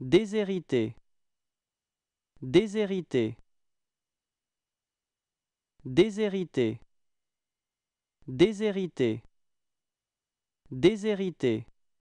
Déshérité. Déshérité. Déshérité. Déshérité. Déshérité.